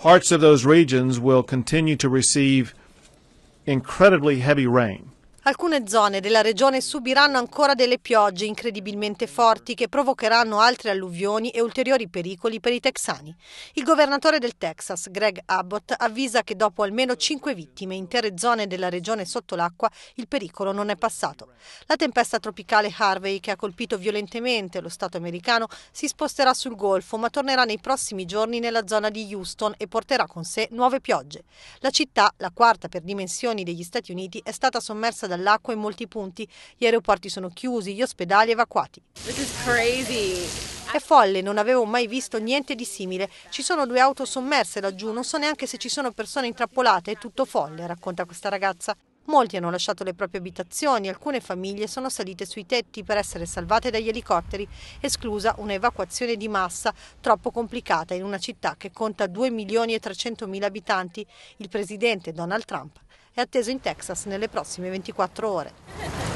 hearts of those regions will continue to receive incredibly heavy rain. Alcune zone della regione subiranno ancora delle piogge incredibilmente forti che provocheranno altre alluvioni e ulteriori pericoli per i texani. Il governatore del Texas, Greg Abbott, avvisa che dopo almeno cinque vittime intere zone della regione sotto l'acqua il pericolo non è passato. La tempesta tropicale Harvey, che ha colpito violentemente lo Stato americano, si sposterà sul Golfo ma tornerà nei prossimi giorni nella zona di Houston e porterà con sé nuove piogge. La città, la quarta per dimensioni degli Stati Uniti, è stata sommersa dall'acqua in molti punti, gli aeroporti sono chiusi, gli ospedali evacuati. È folle, non avevo mai visto niente di simile. Ci sono due auto sommerse laggiù, non so neanche se ci sono persone intrappolate, è tutto folle, racconta questa ragazza. Molti hanno lasciato le proprie abitazioni, alcune famiglie sono salite sui tetti per essere salvate dagli elicotteri, esclusa un'evacuazione di massa troppo complicata in una città che conta 2 milioni e 300 mila abitanti. Il presidente Donald Trump è atteso in Texas nelle prossime 24 ore.